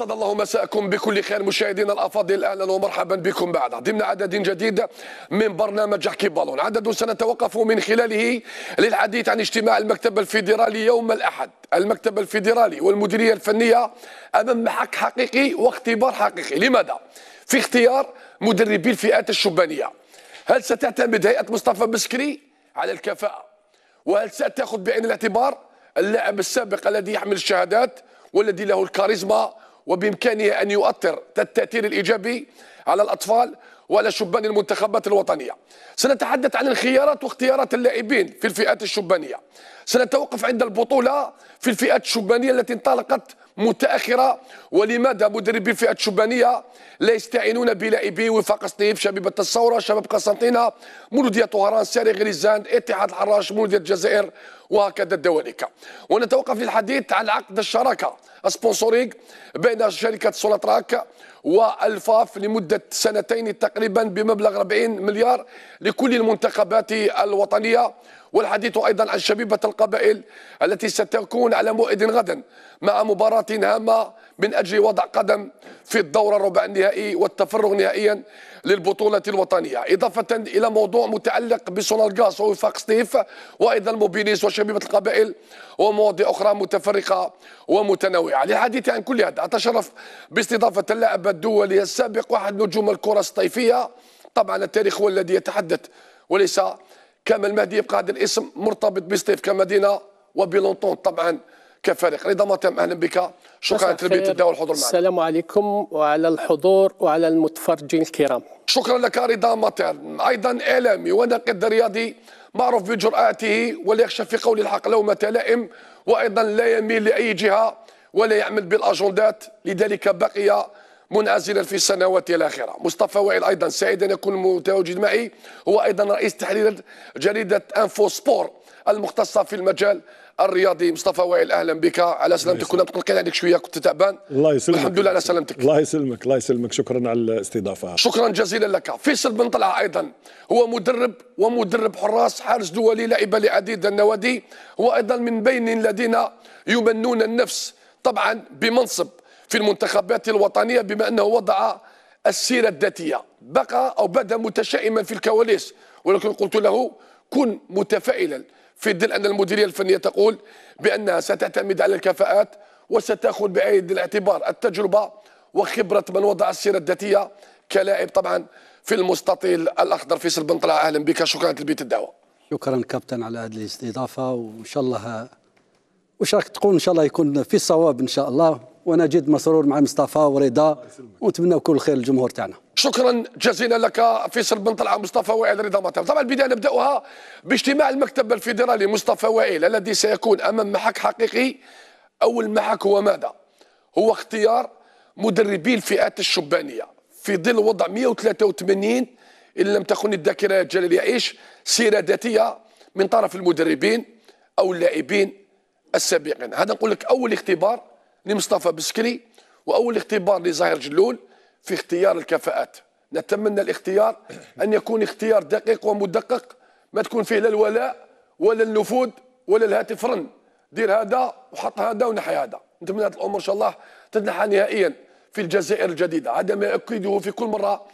أسعد الله مساءكم بكل خير مشاهدينا الأفاضل أهلا ومرحبا بكم بعد ضمن عدد جديد من برنامج حكي بالون عدد سنتوقف من خلاله للحديث عن اجتماع المكتب الفيدرالي يوم الأحد المكتب الفيدرالي والمديرية الفنية أمام حق حقيقي واختبار حقيقي لماذا؟ في اختيار مدربي الفئات الشبانية هل ستعتمد هيئة مصطفى مسكري على الكفاءة؟ وهل ستأخذ بعين الاعتبار اللاعب السابق الذي يحمل الشهادات والذي له الكاريزما وبإمكانه أن يؤثر التأثير الإيجابي على الأطفال وعلى شبان المنتخبات الوطنية سنتحدث عن الخيارات واختيارات اللاعبين في الفئات الشبانية سنتوقف عند البطولة في الفئات الشبانية التي انطلقت متاخره ولماذا مدربي فئه الشبانيه لا يستعينون بلاعبي وفاق سطيب شبيبه الثوره شباب قسنطينه مولوديه طهران ساري غريزان اتحاد الحراش مولوديه الجزائر وهكذا ذلك ونتوقف للحديث عن عقد الشراكه سبونسورينغ بين شركه سولاتراك والفاف لمده سنتين تقريبا بمبلغ 40 مليار لكل المنتخبات الوطنيه والحديث ايضا عن شبيبه القبائل التي ستكون على موعد غدا مع مباراه هامه من أجل وضع قدم في الدورة الربع النهائي والتفرغ نهائيا للبطولة الوطنية إضافة إلى موضوع متعلق بسونالغاس ووفاق ستيف وأيضا موبيليس وشبيبة القبائل ومواضيع أخرى متفرقة ومتنوعة للحديث عن كل هذا أتشرف باستضافة اللاعب الدولي السابق واحد نجوم الكرة الصيفية طبعا التاريخ هو الذي يتحدث وليس كامل مهدي يبقى هذا الاسم مرتبط بستيف كمدينة وبلونطون طبعا كفريق رضا ماتم أهلا بك شكرا لتلبية الدعوة والحضور معنا السلام عليكم وعلى الحضور وعلى المتفرجين الكرام شكرا لك رضا ماتم أيضا إعلامي وناقد رياضي معروف بجرأته ولا يخشى في قول الحق لومة لائم وأيضا لا يميل لأي جهة ولا يعمل بالأجندات لذلك بقي منعزلا في السنوات الاخيره مصطفى وائل ايضا سعيد ان يكون متواجد معي هو ايضا رئيس تحرير جريده انفو سبور المختصه في المجال الرياضي مصطفى وائل اهلا بك على سلامتك كنا مقلقين عليك شويه كنت تعبان الله يسلمك الحمد لله على سلامتك الله يسلمك الله يسلمك شكرا على الاستضافه شكرا جزيلا لك فيصل بن طلعه ايضا هو مدرب ومدرب حراس حارس دولي لعب لعديد النوادي هو ايضا من بين الذين يمنون النفس طبعا بمنصب في المنتخبات الوطنيه بما انه وضع السيره الذاتيه بقى او بدا متشائما في الكواليس ولكن قلت له كن متفائلا في ظل أن المديرية الفنية تقول بأنها ستعتمد على الكفاءات وستأخذ بعين الاعتبار التجربة وخبرة من وضع السيرة الذاتية كلاعب طبعا في المستطيل الأخضر فيصل بن طلع أهلا بك شكرا لبيت الدعوة شكرا كابتن على هذه الاستضافة وإن شاء الله واش راك تقول ان شاء الله يكون في الصواب ان شاء الله وانا جد مسرور مع مصطفى ورضا ونتمنى كل خير للجمهور تاعنا شكرا جزيلا لك فيصل بن طلعه مصطفى وائل رضا مطر طبعا البدايه نبداها باجتماع المكتب الفيدرالي مصطفى وائل الذي سيكون امام محك حقيقي اول محك هو ماذا هو اختيار مدربي الفئات الشبانيه في ظل وضع 183 ان لم تكن الذاكره الجليله ايش سيره ذاتيه من طرف المدربين او اللاعبين السابقين هذا نقول لك اول اختبار لمصطفى بسكري واول اختبار لزاهر جلول في اختيار الكفاءات نتمنى الاختيار أن يكون اختيار دقيق ومدقق ما تكون فيه لا الولاء ولا النفوذ ولا الهاتف رن دير هذا وحط هذا ونحي هذا نتمنى هذه الأمور إن شاء الله تنحى نهائيا في الجزائر الجديدة هذا ما يؤكده في كل مرة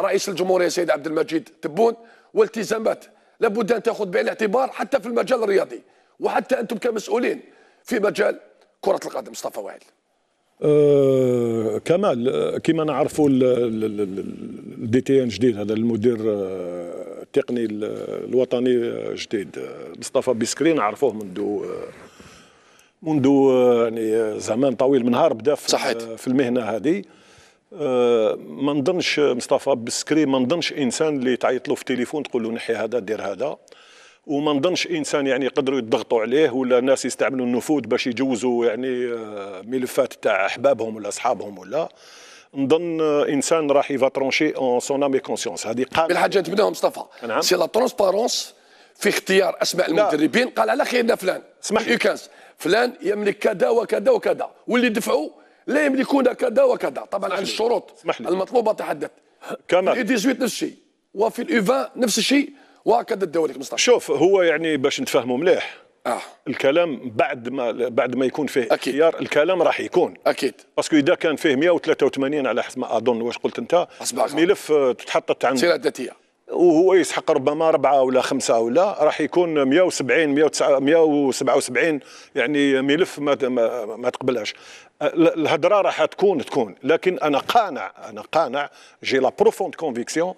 رئيس الجمهورية سيد عبد المجيد تبون والتزامات لابد أن تأخذ بعين الاعتبار حتى في المجال الرياضي وحتى أنتم كمسؤولين في مجال كرة القدم مصطفى وائل آه، كمال آه، كما نعرفوا الدي تي ان جديد هذا المدير آه، التقني الوطني جديد مصطفى بسكري نعرفوه منذ منذ يعني زمان طويل من نهار بدا في, في المهنه هذه ما نظنش مصطفى بسكري ما نظنش انسان اللي تعيط له في التليفون تقول له نحي هذا دير هذا وما نظنش انسان يعني يقدروا يضغطوا عليه ولا ناس يستعملوا النفوذ باش يجوزوا يعني آه، ملفات تاع احبابهم ولا اصحابهم ولا نظن انسان راح يفا ترونشي اون سون امي كونسيونس هذه قاعده بالحاجه تبناها مصطفى نعم سي لا ترونسبارونس في اختيار اسماء المدربين قال على خيرنا فلان اسمح لي فلان يملك كذا وكذا وكذا واللي دفعوا لا يملكون كذا وكذا طبعا عن الشروط المطلوبه تحدث كما في 18 نفس الشيء وفي الايفا نفس الشيء واكد الدوري 15 شوف هو يعني باش نتفاهموا مليح آه. الكلام بعد ما بعد ما يكون فيه اختيار الكلام راح يكون اكيد باسكو اذا كان فيه 183 على حسب ما اظن واش قلت انت ملف آه، تتحطت عند سيره ذاتيه وهو يسحق ربما أربعة ولا خمسة ولا راح يكون 170 177 يعني ملف ما ما تقبلهاش آه، الهضره راح تكون تكون لكن انا قانع انا قانع جي لا بروفوند كونفيكسيون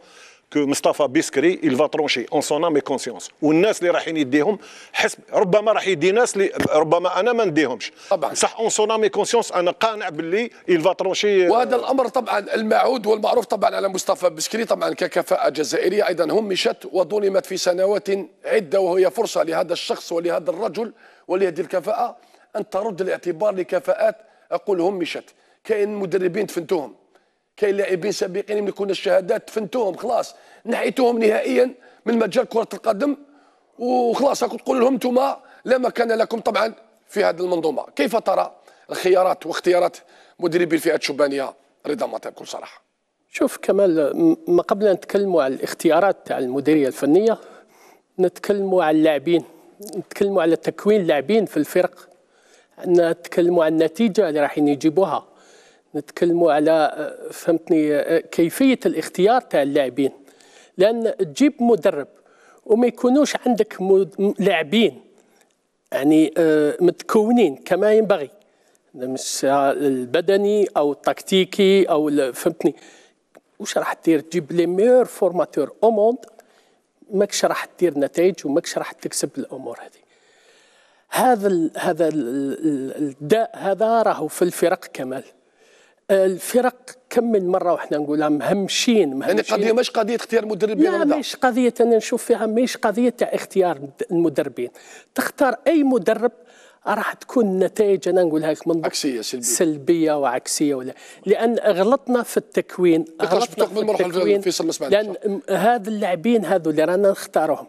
كو مصطفى بسكري يل فا ترونشي اون سون âme كونسيونس والناس اللي رايحين يديهم حسب ربما راح يدي ناس اللي ربما انا ما نديهمش طبعا صح اون سون ام كونسيونس انا قانع باللي يل فا ترونشي وهذا الامر طبعا المعود والمعروف طبعا على مصطفى بسكري طبعا ككفاءه جزائريه ايضا همشت وظلمت في سنوات عده وهي فرصه لهذا الشخص ولهذا الرجل ولهذه الكفاءه ان ترد الاعتبار لكفاءات اقول همشت كاين مدربين دفنتوهم كاين لاعبين سابقين يملكون الشهادات دفنتوهم خلاص نحيتوهم نهائيا من مجال كره القدم وخلاص تقول لهم انتم لا مكان لكم طبعا في هذه المنظومه كيف ترى الخيارات واختيارات مدربي الفئه الشبانيه رضا مطر بكل صراحه شوف كمال ما قبل نتكلموا على الاختيارات تاع المديريه الفنيه نتكلموا على اللاعبين نتكلموا على تكوين اللاعبين في الفرق نتكلموا على النتيجه اللي رايحين يجيبوها نتكلموا على آه، فهمتني آه، كيفيه الاختيار تاع اللاعبين لان تجيب مدرب وما يكونوش عندك لاعبين يعني آه، متكونين كما ينبغي البدني او التكتيكي او فهمتني واش راح دير تجيب لي ميور فورماتور او موند ماكش راح دير نتائج وماكش راح تكسب الامور هذه هذا الـ هذا الداء هذا راهو في الفرق كمال الفرق كم من مره وحنا نقولها مهمشين مهمشين يعني قضيه مش قضيه اختيار مدربين لا مش قضيه انا نشوف فيها مش قضيه تاع اختيار المدربين تختار اي مدرب راح تكون النتائج انا نقولها لك من عكسيه سلبيه سلبيه وعكسيه ولا لان غلطنا في التكوين غلطنا في التكوين لان هاد اللاعبين هذو اللي رانا نختاروهم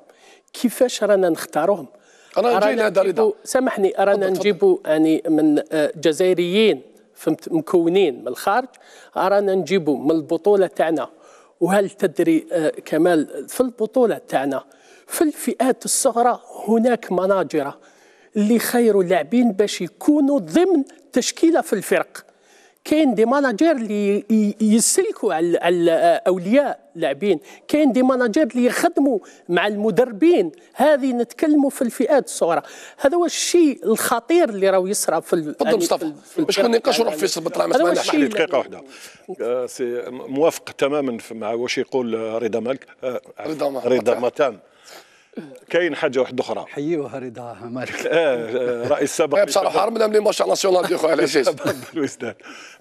كيفاش رانا نختاروهم رانا نجيبو سامحني رانا نجيبو يعني من آه، جزائريين فهمت مكونين من الخارج رانا نجيبو من البطوله تاعنا وهل تدري آه، كمال في البطوله تاعنا في الفئات الصغرى هناك مناجره اللي خيروا اللاعبين باش يكونوا ضمن تشكيله في الفرق كاين دي ماناجير اللي يسلكوا على الاولياء لاعبين كاين دي ماناجير اللي يخدموا مع المدربين هذه نتكلموا في الفئات الصغرى هذا هو الشيء الخطير اللي راه يصرى في يعني تفضل يعني مصطفى باش ما نقاش نروح فيصل بطلع ما دقيقه واحده آه، سي موافق تماما مع واش يقول آه، آه، رضا مالك رضا رضا متان كاين حاجه واحده اخرى حيوها رضا مالك اه, آه، رئيس سابق إيه، بصراحه حرام لي ماتش ناسيونال دي خويا العزيز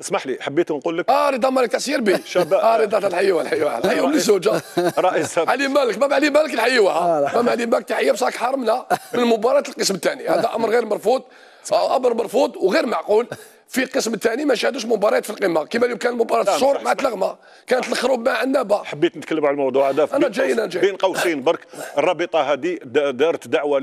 اسمح لي حبيت نقول لك اه رضا مالك تسير به اه رضا تنحيوها الحيوها الحيوها من الزوجه رئيس سابق علي مالك باب علي مالك نحيوها باب آه، علي مالك تحيه بصراحه حرمنا من مباراه القسم الثاني هذا امر غير مرفوض امر مرفوض وغير معقول في القسم الثاني ما شاهدوش مباريات في القمه كما اليوم كان مباراه الصور مع تلغمه كانت الخروب مع النبا حبيت نتكلم على الموضوع هذا انا جاي انا جاي بين قوسين برك الرابطه هذه دارت دعوه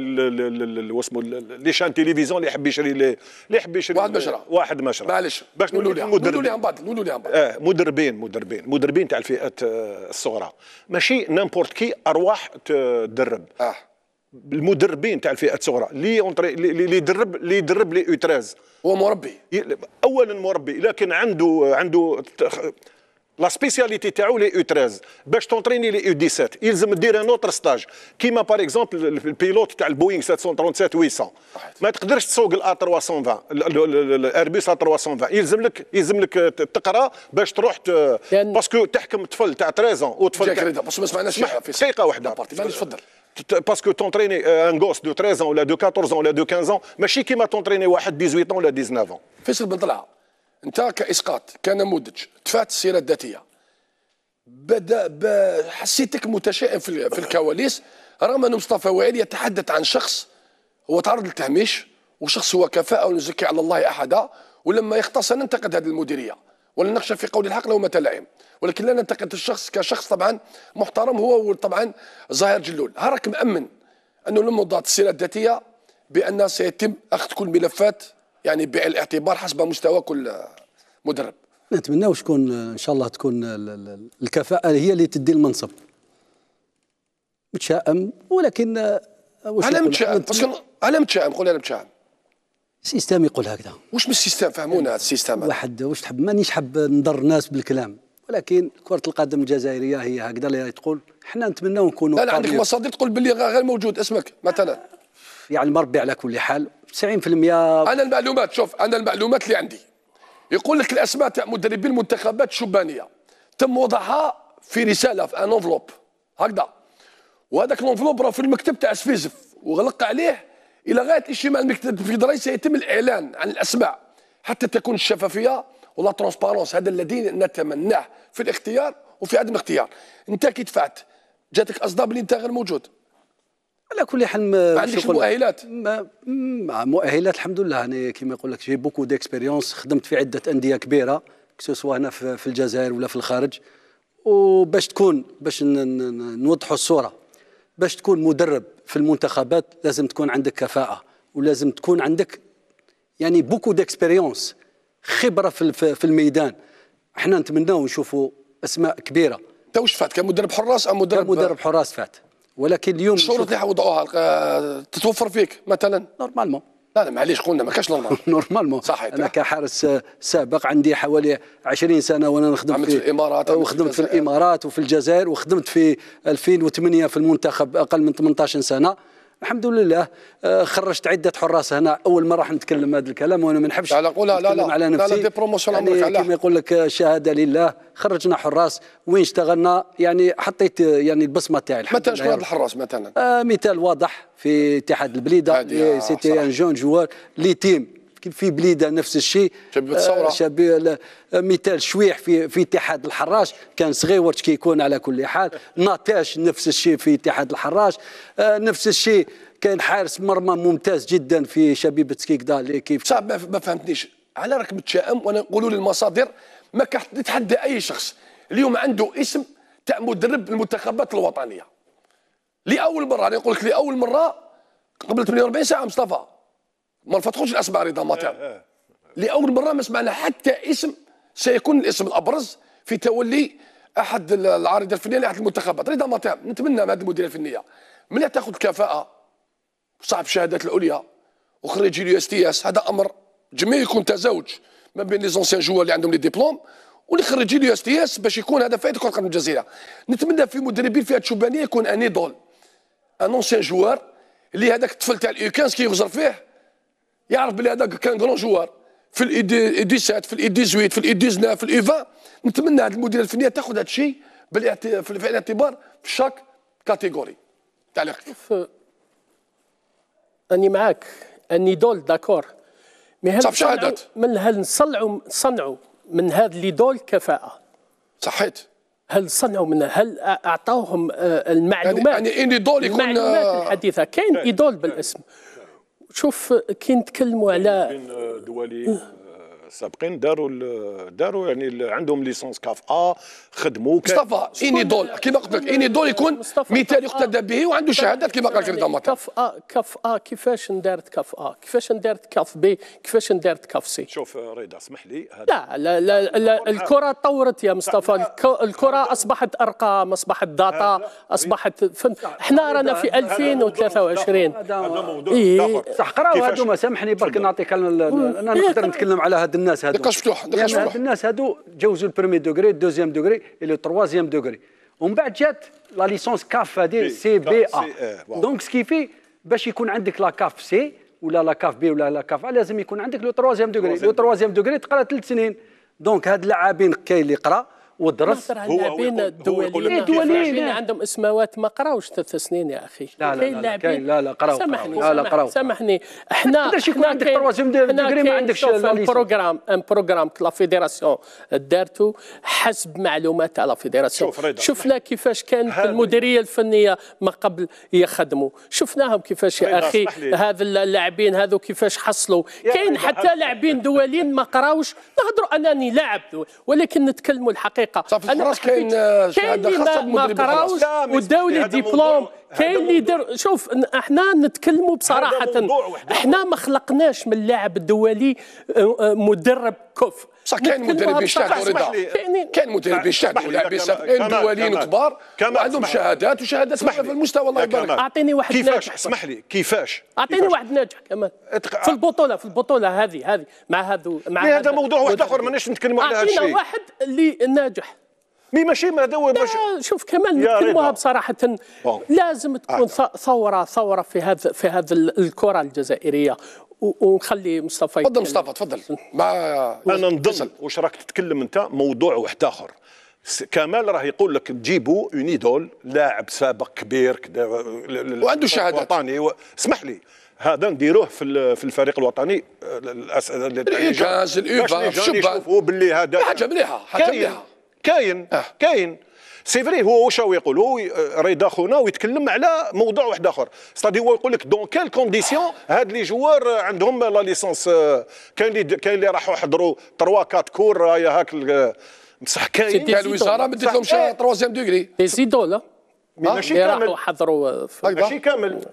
واسمو شان تيليفزيون اللي يحب يشري اللي يحب يشري واحد مشرى واحد مشرى معلش باش نقولوا لهم نقولوا لهم بعض نقولوا لهم بعض اه مدربين مدربين مدربين تاع الفئات آه، الصغرى ماشي نامبورت كي ارواح تدرب آه. المدربين تاع الفئات الصغرى اللي اونطري لي يدرب اللي يدرب لي او 13 هو مربي اولا مربي لكن عنده عنده لا سبيسياليتي تاعو لي او 13 باش تونتريني لي او 17 يلزم دير ان اوتر ستاج كيما بار اكزومبل البيلوت تاع البوينغ 737 800 ما تقدرش تسوق الا 320 الاربيس 320 يلزم لك يلزم لك تقرا باش تروح باسكو تحكم طفل تاع 13 وطفل تاع باش ما سمعناش في سيقه واحده تفضل باسكو تونتريني ان غوس دو 13 ولا دو 14 ولا دو 15 ماشي كيما تونتريني واحد 18 ولا 19 فيصل بن طلعه انت كاسقاط كنموذج دفعت السيره الذاتيه بدا حسيتك متشائم في, في الكواليس رغم ان مصطفى وائل يتحدث عن شخص هو تعرض للتهميش وشخص هو كفاءه ونزكي على الله احدا ولما يختصر ننتقد هذه المديريه ولا نخشى في قول الحق لو متلائم ولكن لا ننتقد الشخص كشخص طبعا محترم هو طبعا ظاهر جلول هرك مأمن أنه لما وضعت السيرة الذاتية بأن سيتم أخذ كل ملفات يعني بالاعتبار حسب مستوى كل مدرب نتمنى تكون ان شاء الله تكون الكفاءه هي اللي تدي المنصب متشائم ولكن آه، انا متشائم انا متشائم قول انا متشائم السيستم يقول هكذا واش من السيستم فهمونا هذا السيستم واحد واش تحب مانيش حاب نضر الناس بالكلام ولكن كرة القدم الجزائرية هي هكذا اللي تقول حنا نتمناو نكونوا لا, لا عندك مصادر تقول باللي غير موجود اسمك مثلا يعني المربي على كل حال 90% انا المعلومات شوف انا المعلومات اللي عندي يقول لك الاسماء تاع مدربي المنتخبات الشبانيه تم وضعها في رساله في ان انفلوب هكذا وهذاك الانفلوب راه في المكتب تاع سفيزف وغلق عليه الى غايه الشمال دراي سيتم الاعلان عن الاسماء حتى تكون الشفافيه ولا ترونسبارونس هذا الذي نتمناه في الاختيار وفي عدم الاختيار انت كي دفعت جاتك اصداء باللي انت غير موجود على كل حال ما عندكش مؤهلات ما مؤهلات الحمد لله يعني كما يقول لك جي بوكو ديكسبيريونس خدمت في عده انديه كبيره سواء هنا في الجزائر ولا في الخارج وباش تكون باش نوضحوا الصوره باش تكون مدرب في المنتخبات لازم تكون عندك كفاءه ولازم تكون عندك يعني بوكو ديكسبيريونس خبره في في الميدان احنا نتمناو نشوفوا اسماء كبيره انت واش فات كان مدرب حراس ام مدرب كمدرب مدرب حراس فات ولكن اليوم الشروط اللي وضعوها تتوفر فيك مثلا نورمالمون لا لا معليش قلنا ما كاش نورمال نورمالمون صحيح انا كحارس سابق عندي حوالي 20 سنه وانا نخدم عملت في الامارات وخدمت في الامارات وفي الجزائر وخدمت في 2008 في المنتخب اقل من 18 سنه الحمد لله آه، خرجت عده حراس هنا اول مره راح نتكلم هذا الكلام وانا ما نحبش على قولها لا لا على نفسي لا لا دي بروموسيون يعني كما يقول لك آه، شهاده لله خرجنا حراس وين اشتغلنا يعني حطيت آه، يعني البصمه تاعي مثلا شكون هذا الحراس مثلا آه مثال واضح في اتحاد البليده سيتي ان جون جوار لي تيم في بليده نفس الشيء شبيبه الثوره آه، شبيبه مثال شويح في في اتحاد الحراش كان صغيور كيكون على كل حال ناتاش نفس الشيء في اتحاد الحراش آه، نفس الشيء كان حارس مرمى ممتاز جدا في شبيبه سكيكدا اللي كيف صعب ما فهمتنيش على راك متشائم وانا نقولوا للمصادر ما كتحدى اي شخص اليوم عنده اسم تاع مدرب المنتخبات الوطنيه لاول مره انا نقول لك لاول مره قبل 48 ساعه مصطفى ما نفتحوش الاسماء رضا مطر لاول مره ما إيه، إيه. سمعنا حتى اسم سيكون الاسم الابرز في تولي احد العارضه الفنيه لاحد المنتخبات رضا مطر نتمنى من هذه المديريه الفنيه ملي تاخذ الكفاءه صاحب الشهادات العليا وخريجي اليو اس تي اس هذا امر جميع يكون تزاوج ما بين لي زونسيان جوا اللي عندهم لي ديبلوم واللي خريجي اليو اس تي اس باش يكون هذا فائده كره قدم الجزيره نتمنى في مدربين في هذه الشبانيه يكون ان ايدول ان اونسيان جوار اللي هذاك الطفل تاع الاو 15 كيغزر فيه يعرف بلي هذاك كان غرون جوار في الاي 17 في الاي 18 في الاي 19 في الاي 20 نتمنى هذه المديريه الفنيه تاخذ هذا الشيء في الاعتبار في شاك كاتيجوري تعليق اني معاك اني دول داكور مي هل شهادات من هل نصنعوا صنعوا من هذا لي دول كفاءه صحيت هل صنعوا من هل اعطوهم آه، المعلومات يعني-, يعني اني دول يكون المعلومات آه، الحديثه كاين ايدول بالاسم شوف كي نتكلموا على دولي السابقين داروا داروا يعني عندهم ليسونس كاف ا خدموا مصطفى اني دول كما قلت لك اني دول يكون مثال يقتدى به وعنده شهادات كما قال كريم ماتر كاف ا كاف ا كيفاش ندارت كاف ا كيفاش ندارت كاف بي كيفاش ندارت كاف سي شوف رضا اسمح لي لا لا, لا, لا الكره تطورت يا مصطفى الكره اصبحت ارقام اصبحت داتا اصبحت فن احنا رانا في 2023 هذا موضوع إيه. صح قراو هذوما سامحني برك نعطيك انا نقدر نتكلم على هذا الناس هادو نقاش مفتوح نقاش يعني مفتوح الناس هادو جاوزوا البرومي دوغري الدوزيام دوغري الي لو تروازيام دوغري ومن بعد جات لا ليسونس كاف هذه سي بي ا إيه، دونك سكيفي باش يكون عندك لا كاف سي ولا لا كاف بي ولا لا كاف ا لازم يكون عندك لو تروازيام دوغري لو تروازيام دوغري تقرا ثلاث سنين دونك هاد اللاعبين كاين اللي يقرا ودرس هو بين إيه، دوليين دوليين عندهم اسماوات ما قراوش ثلاث سنين يا اخي لا لا لا كاين لا لا قراو سامحني لا لا قراو سامحني احنا تقدرش يكون عندك تروازيم ديجري ما عندكش ان ان بروغرام لا فيديراسيون دارتو حسب معلومات على فيديراسيون شفنا كيفاش كانت المديريه الفنيه ما قبل يخدموا شفناهم كيفاش يا اخي هذا اللاعبين هذو كيفاش حصلوا كاين حتى لاعبين دوليين ما قراوش نهضروا انني لاعب ولكن نتكلموا الحقيقه الحقيقه صافي الحراس كاين آه، كاين اللي ما قراوش وداو لي ديبلوم كاين اللي دار شوف احنا نتكلموا بصراحه احنا ما خلقناش من اللاعب الدولي آه، آه، مدرب كوف بصح كاين مدربين اجتهدوا رضا كاين مدربين اجتهدوا لاعبين دوليين كبار وعندهم شهادات وشهادات لي في المستوى الله يبارك اعطيني واحد كيفاش ناجح اسمح لي كيفاش اعطيني واحد ناجح كمان في البطوله في البطوله هذه هذه مع هذو مع هذا موضوع واحد اخر مانيش نتكلموا على هذا الشيء اعطيني واحد اللي ناجح مي ماشي هذا هو شوف كمان نتكلموها بصراحه لازم تكون ثوره ثوره في هذا في هذا الكره الجزائريه ونخلي مصطفى تفضل مصطفى تفضل مع انا نضل واش راك تتكلم انت موضوع واحد اخر كمال راه يقول لك تجيبوا اون ايدول لاعب سابق كبير وعنده شهادات وطني و... اسمح لي هذا نديروه في في الفريق الوطني الايكاز الاوفا الشبه باللي هذا حاجه مليحه حاجه مليحه كاين آه. كاين سي فري هو واش هو يقول هو آه، رضا خونا ويتكلم على موضوع واحد اخر ستادي هو يقول لك دون كيل كونديسيون هاد لي جوار عندهم لا ليسونس آه، كاين اللي كاين اللي آه، راحوا حضروا 3 4 كور راهي هاك بصح كاين تاع الوزاره ما ديتلهمش 3 دوغري دي لا ماشي أيوة. كامل حضروا ماشي كامل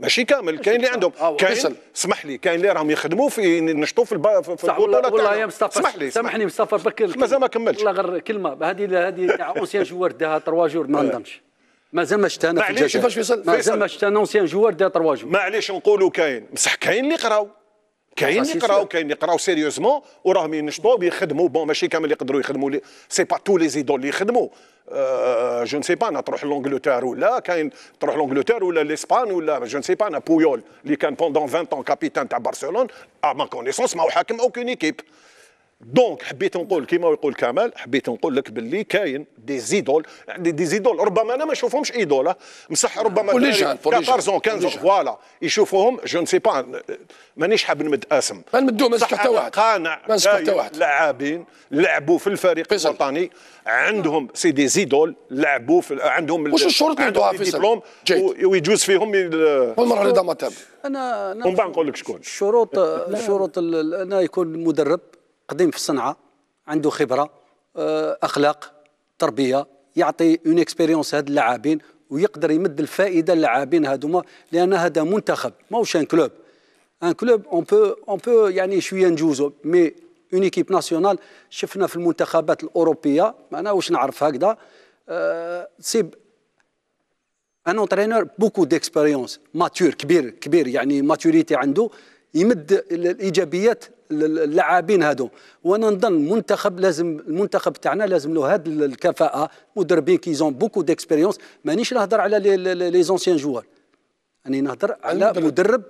ماشي كامل كاين اللي عندهم آه، كاين اسمح لي كاين اللي راهم يخدموا في نشطوا في, البطوله والله يا مصطفى اسمح لي سامحني مصطفى برك مازال ما كملتش والله غير كلمه هذه هذه تاع اونسيان جوار داها 3 جور ما آه. نظنش مازال ما شفت انا في الجزائر مازال ما شفت انا اونسيان جوار داها 3 جور معليش نقولوا كاين بصح كاين اللي قراو كاين اللي يقراو كاين اللي يقراو سيريوزمون وراهم ينشطوا ويخدموا بون ماشي كامل يقدروا يخدموا لي سي با تو لي زيدول اللي يخدموا أه جو نسي با انا تروح لونجلتير ولا كاين تروح لونجلتير ولا لاسبان ولا جو نسي با انا بويول اللي كان بوندون 20 ans كابيتان تاع برشلونه ا ما كونيسونس ما هو حاكم اوكين ايكيب دونك حبيت نقول كما يقول كمال حبيت نقول لك باللي كاين دي زيدول يعني دي زيدول ربما انا ما نشوفهمش ايدولا بصح ربما 14 15 فوالا يشوفوهم جو نسي با مانيش حاب نمد اسم ما نمدوهمش حتى واحد قانع حتى واحد لاعبين لعبوا في الفريق الوطني عندهم سي دي زيدول لعبوا في عندهم واش الشروط اللي عندهم الدبلوم ويجوز فيهم المرحله الادامه انا ومن بعد نقول لك شكون الشروط الشروط انا يكون مدرب قديم في الصنعه عنده خبره آه، اخلاق تربيه يعطي اون اكسبيريونس هاد اللاعبين ويقدر يمد الفائده للاعبين هذوما لان هذا منتخب ماهوش ان كلوب ان كلوب اون بو اون بو يعني شويه نجوزو مي اون ايكيب ناسيونال شفنا في المنتخبات الاوروبيه معنا واش نعرف هكذا تسيب ان اونترينور بوكو ديكسبيريونس ماتور كبير كبير يعني ماتوريتي عنده يمد الايجابيات اللاعبين هادو وانا نظن المنتخب لازم المنتخب تاعنا لازم له هاد الكفاءه مدربين كيزون بوكو ديكسبيريونس مانيش نهضر على لي زونسيان جوار راني نهضر على مدرب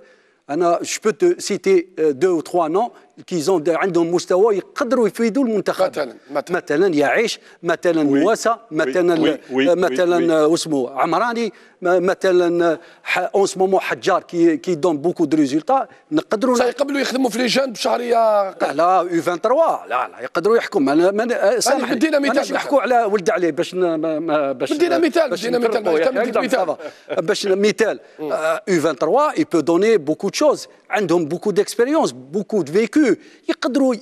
انا جو بو سيتي دو او تخوا نون كيزون عندهم مستوى يقدروا يفيدوا المنتخب مثلا مثلا, مثلاً يعيش مثلا مواسا مثلا مثلا آه، واسمه عمراني مثلا اون آه، مومون حجار كي كي دون بوكو دو ريزولتا نقدروا يقبلوا يخدموا في لي جون بشهريه لا يو 23 لا لا يقدروا يحكم انا ما آه، سامحني بدينا مثال نحكوا على ولد عليه باش باش بدينا مثال بدينا مثال باش مثال يو 23 اي بو دوني بوكو دو شوز عندهم بوكو ديكسبيريونس بوكو دو فيكو يقدروا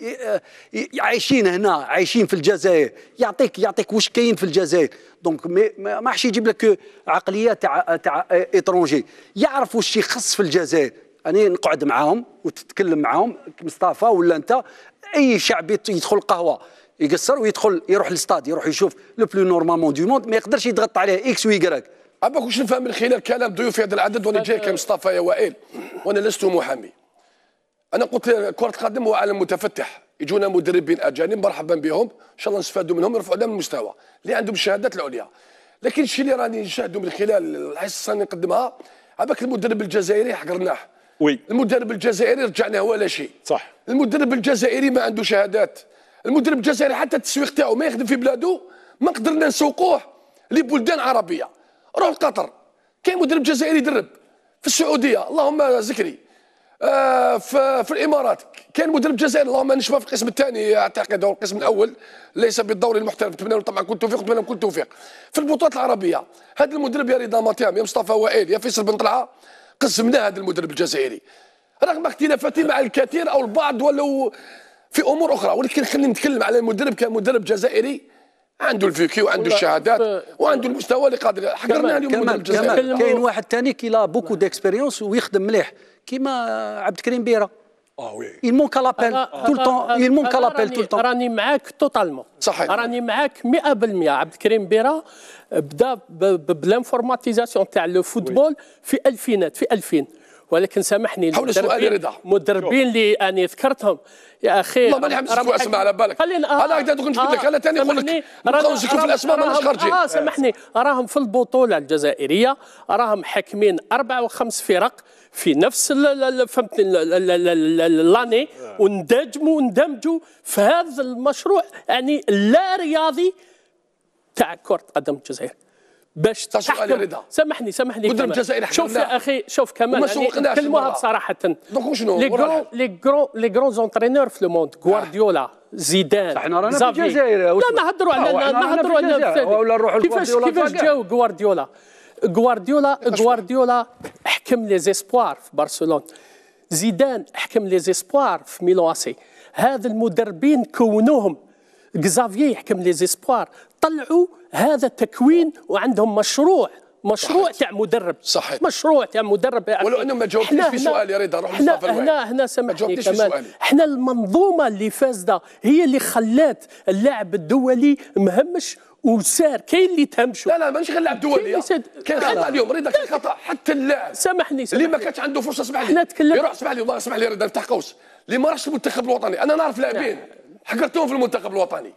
عايشين هنا عايشين في الجزائر يعطيك يعطيك واش كاين في الجزائر دونك ما حش يجيب لك عقليه تاع تاع اترونجي يعرف واش يخص في الجزائر انا نقعد معاهم وتتكلم معاهم مصطفى ولا انت اي شعب يدخل قهوه يقصر ويدخل يروح للستاد يروح يشوف لو بلو نورمالمون دو موند ما يقدرش يضغط عليه اكس ويكراك اما كنتش نفهم من خلال كلام ضيوفي هذا العدد وانا جاي كمصطفى يا وائل وانا لست محامي انا قلت كره القدم هو عالم متفتح يجونا مدربين اجانب مرحبا بهم ان شاء الله نستفادوا منهم يرفعوا لنا المستوى اللي عندهم الشهادات العليا لكن الشيء اللي راني نشاهده من خلال الحصه اللي نقدمها هذاك المدرب الجزائري حقرناه وي المدرب الجزائري رجعنا ولا شيء صح المدرب الجزائري ما عنده شهادات المدرب الجزائري حتى التسويق تاعو ما يخدم في بلاده ما قدرنا نسوقوه لبلدان عربيه روح لقطر كاين مدرب جزائري يدرب في السعوديه اللهم زكري آه، في, في الامارات كاين مدرب جزائري اللهم نشفى في القسم الثاني اعتقد او القسم الاول ليس بالدوري المحترف نتمنى طبعا كل توفيق نتمنى كل توفيق في البطولات العربيه هذا المدرب يا رضا ماتيام يا مصطفى وائل يا فيصل بن طلعه قسمناه هذا المدرب الجزائري رغم اختلافاتي مع الكثير او البعض ولو في امور اخرى ولكن خلينا نتكلم على المدرب كمدرب جزائري عنده الفيكي وعنده الشهادات وعنده المستوى اللي قادر حقرنا اليوم كمان كمان كاين واحد ثاني كي لا بوكو ديكسبيريونس ويخدم مليح كيما عبد الكريم بيرا اه وي il manque à l'appel tout le temps il راني معاك توتالمون صحيح راني معاك 100% عبد الكريم بيرا بدا بلانفورماتيزاسيون تاع لو فوتبول في الفينات في 2000 ولكن سامحني حول سؤال رضا مدربين اللي انا ذكرتهم يا اخي والله ماني حمس نقول اسماء على بالك خلينا آه، انا كنت قلت آه، لك انا ثاني نقول لك نبقاو نذكروا في الاسماء ماناش خارجين اه سامحني راهم في البطوله الجزائريه راهم حاكمين اربع وخمس فرق في نفس فهمتني لاني وندمجوا وندمجوا في هذا المشروع يعني اللا رياضي تاع كره قدم الجزائر باش تحكم سامحني سامحني شوف يا اخي شوف كمان يعني كلموها بصراحه دونك شنو لي كرون لي كرون لي كرون زونترينور في لو موند غوارديولا زيدان احنا رانا في الجزائر لا نهضروا على آه، نهضروا على ولا نروحوا كيفاش كيفاش جاو غوارديولا غوارديولا غوارديولا حكم لي زيسبوار في برشلونه زيدان حكم لي زيسبوار في ميلو اسي هذا المدربين كونوهم كزافيي يحكم لي زيسبوار طلعوا هذا التكوين وعندهم مشروع مشروع تاع مدرب صحيح مشروع تاع مدرب ولو انه ما جاوبتيش في يا رضا روح مصطفى هنا هنا, هنا سامحني كمان احنا المنظومه اللي فاسده هي اللي خلات اللاعب الدولي مهمش وسار كاين اللي تهمشوا لا لا ماشي غير اللاعب الدولي كاين خطا اليوم رضا كاين خطا حتى اللاعب سامحني اللي ما كانش عنده فرصه اسمح لي احنا تكلمنا يروح اسمح لي والله اسمح لي رضا نفتح قوس اللي ما راحش المنتخب الوطني انا نعرف لاعبين حكرتهم في المنتخب الوطني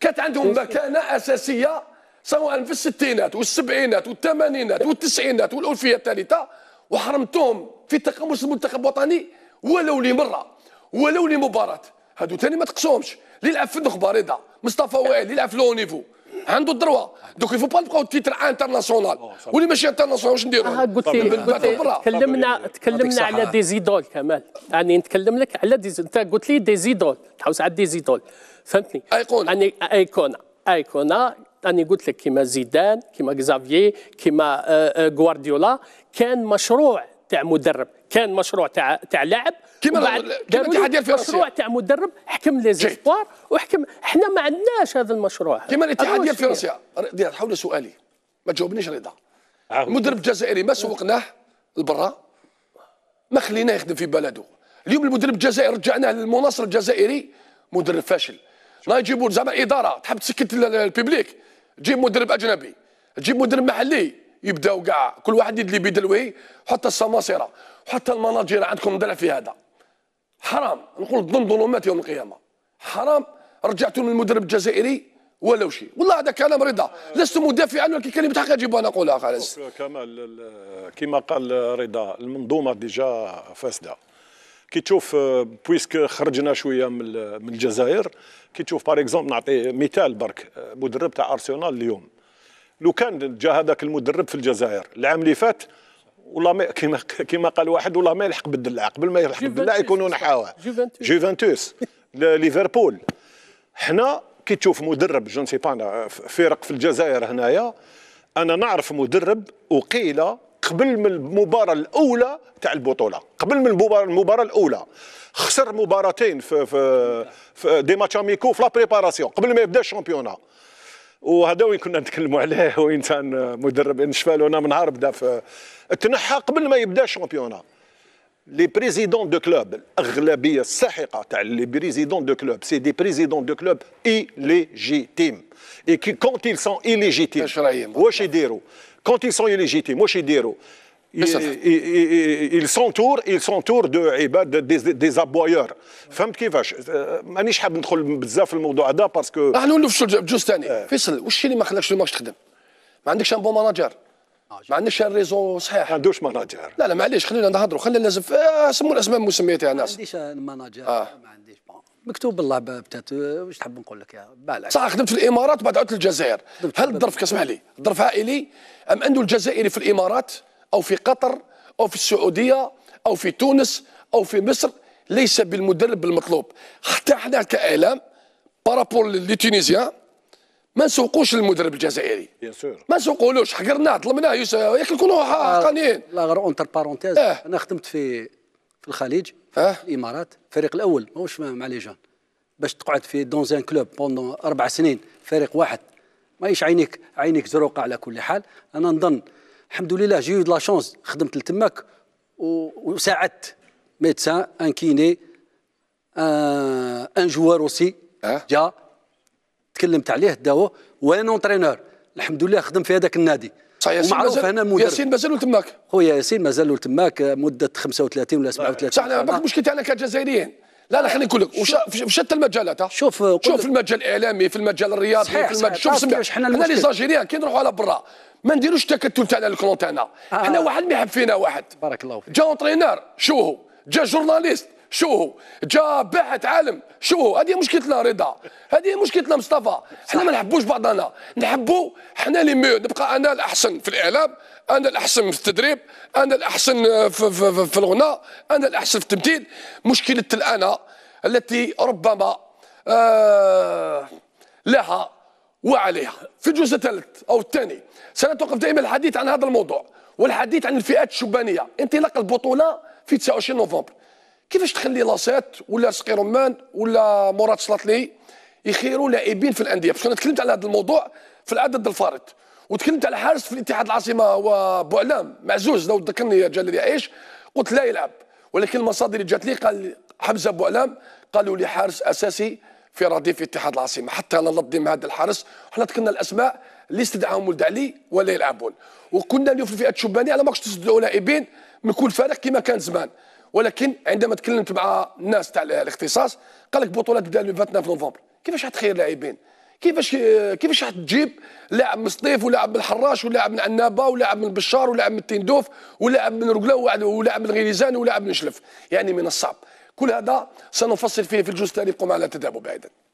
كانت عندهم مكانه اساسيه سواء في الستينات والسبعينات والثمانينات والتسعينات والالفيه الثالثه وحرمتهم في تقمص المنتخب الوطني ولو لمره ولو لمباراه هادو ثاني ما تقصهمش اللي يلعب في النخبه رضا مصطفى وائل اللي يلعب في لو نيفو عنده الدروا دوك يفو با نبقاو تيتر انترناسيونال واللي ماشي انترناسيونال واش نديرو قلت لي تكلمنا تكلمنا على دي زيدول كمال يعني نتكلم لك على ديزيدول انت قلت لي دي زيدول تحوس على دي زيدول فهمتني ايقونه يعني ايقونه ايقونه أنا قلت لك كيما زيدان كيما كزافيي كيما آه، آه، غوارديولا كان مشروع تاع مدرب كان مشروع تاع تاع لاعب كيما الاتحاد ديال فرنسا مشروع تاع مدرب حكم لي زيسبوار وحكم احنا ما عندناش هذا المشروع كيما الاتحاد ديال فرنسا حول سؤالي ما تجاوبنيش رضا المدرب الجزائري ما سوقناه لبرا ما خليناه يخدم في بلده اليوم المدرب الجزائري رجعناه للمناصر الجزائري مدرب فاشل ما يجيبوا زعما اداره تحب تسكت الببليك جيب مدرب اجنبي جيب مدرب محلي يبداو كاع كل واحد يدلي بدلوه حتى السماسره حتى المناجير عندكم درع في هذا حرام نقول ضمن ظلمات يوم القيامه حرام رجعتوا من المدرب الجزائري ولو شيء والله هذا كلام رضا لست مدافعا ولكن كلمه حق يجب ان اقولها خالص كما قال رضا المنظومه ديجا فاسده كي تشوف آه، بويسك خرجنا شويه من من الجزائر كي تشوف باغ اكزومبل نعطي مثال برك آه، مدرب تاع ارسنال اليوم لو كان جا هذاك المدرب في الجزائر العام اللي فات والله ما كيما كيما قال واحد والله ما يلحق بالدلع قبل ما يلحق بالدلع يكونوا نحاوه جوفنتوس ليفربول حنا كي تشوف مدرب جون سي با فرق في الجزائر هنايا انا نعرف مدرب وقيل قبل من المباراه الاولى تاع البطوله قبل من المباراه, المباراة الاولى خسر مباراتين في في, في دي ماتش اميكو في لا بريباراسيون قبل ما يبدا الشامبيونا وهذا وين كنا نتكلموا عليه كان مدرب ان شفالونا من نهار بدا في تنحى قبل ما يبدا الشامبيونا لي بريزيدون دو كلوب الاغلبيه الساحقه تاع لي بريزيدون دو كلوب سي دي بريزيدون دو كلوب ايليجيتيم اي كي كونت سون sont illégitimes واش يديروا Quand ils sont illégitimes, moi je ils s'entourent ils s'entourent de عباد دي زابوايور فهمت كيفاش مانيش حاب ندخل بزاف في الموضوع هذا باسكو راح نلف بجوز ثاني فيصل واش اللي ما خلاكش ماكش تخدم ما عندكش امبو بون ماناجر ما عندكش ريزو صحيح ما عندوش ماناجر لا لا معليش خلينا نهضروا خلينا لازم آه، سموا الاسماء المسميات يا ناس ما عنديش ماناجر آه. ما مكتوب بالله بتات واش تحب نقول لك يا بالك صح خدمت في الامارات بعد عدت للجزائر هل الظرف كاسمح لي ظرف عائلي ام انه الجزائري في الامارات او في قطر او في السعوديه او في تونس او في مصر ليس بالمدرب المطلوب حتى احنا كاعلام بارابور لي تونيزيان ما نسوقوش للمدرب الجزائري ما نسوقولوش حقرناه طلبناه ياك نكونوا آه، حقانيين لا غير اونتر إيه. بارونتيز انا خدمت في في الخليج أه؟ في الامارات الفريق الاول ماهوش مع لي جون باش تقعد في دونزان كلوب بوندون اربع سنين فريق واحد ماهيش عينيك عينيك زروقه على كل حال انا نظن الحمد لله جي لا شونس خدمت لتماك وساعدت ميدسان ان كيني ان جوار اوسي أه؟ جا تكلمت عليه داوه وان اونترينور الحمد لله خدم في هذاك النادي صحيح ياسين معروف هنا مدرب ياسين مازالوا تماك خويا ياسين مازالوا تماك مده 35 ولا 37 صح انا المشكل تاعنا كجزائريين لا لا خليني نقول لك في شتى المجالات شوف شوف في المجال الاعلامي في المجال الرياضي في المجال شوف سمع حنا لي زاجيريان كي نروحوا على برا ما نديروش تكتل تاعنا الكرون تاعنا آه. حنا واحد ما يحب فينا واحد بارك الله فيك جا اونترينور شو هو جا جورناليست شو هو جا باحث عالم شو هو هذه مشكلتنا رضا هذه مشكلتنا مصطفى حنا ما نحبوش بعضنا نحبوا حنا لي ميو نبقى انا الاحسن في الاعلام انا الاحسن في التدريب انا الاحسن في, في, في, في الغناء انا الاحسن في التمثيل مشكله الانا التي ربما آه لها وعليها في الجزء الثالث او الثاني سنتوقف دائما الحديث عن هذا الموضوع والحديث عن الفئات الشبانيه انطلاق البطوله في 29 نوفمبر كيفاش تخلي لاسيت ولا سقي رمان ولا مراد سلاطلي يخيروا لاعبين في الانديه باش انا تكلمت على هذا الموضوع في العدد الفارط وتكلمت على حارس في الاتحاد العاصمه هو بوعلام معزوز لو تذكرني يا جلال يعيش قلت لا يلعب ولكن المصادر اللي جات لي قال حمزه بوعلام قالوا لي حارس اساسي في رديف اتحاد العاصمه حتى انا نظم هذا الحارس وحنا ذكرنا الاسماء اللي استدعاهم ولد علي ولا يلعبون وكنا اليوم في فئه الشبانيه على ماكش تصدعوا لاعبين من كل فريق كما كان زمان ولكن عندما تكلمت مع الناس تاع الاختصاص قال لك بطوله تبدا 29 نوفمبر كيفاش حتخير لاعبين كيفاش كيفاش حتجيب لاعب من سطيف ولاعب من الحراش ولاعب من عنابه ولاعب من بشار ولاعب من التندوف ولاعب من رجله ولاعب من غيليزان ولاعب من شلف يعني من الصعب كل هذا سنفصل فيه في الجزء الثاني بقوا معنا تتابعوا بعيدا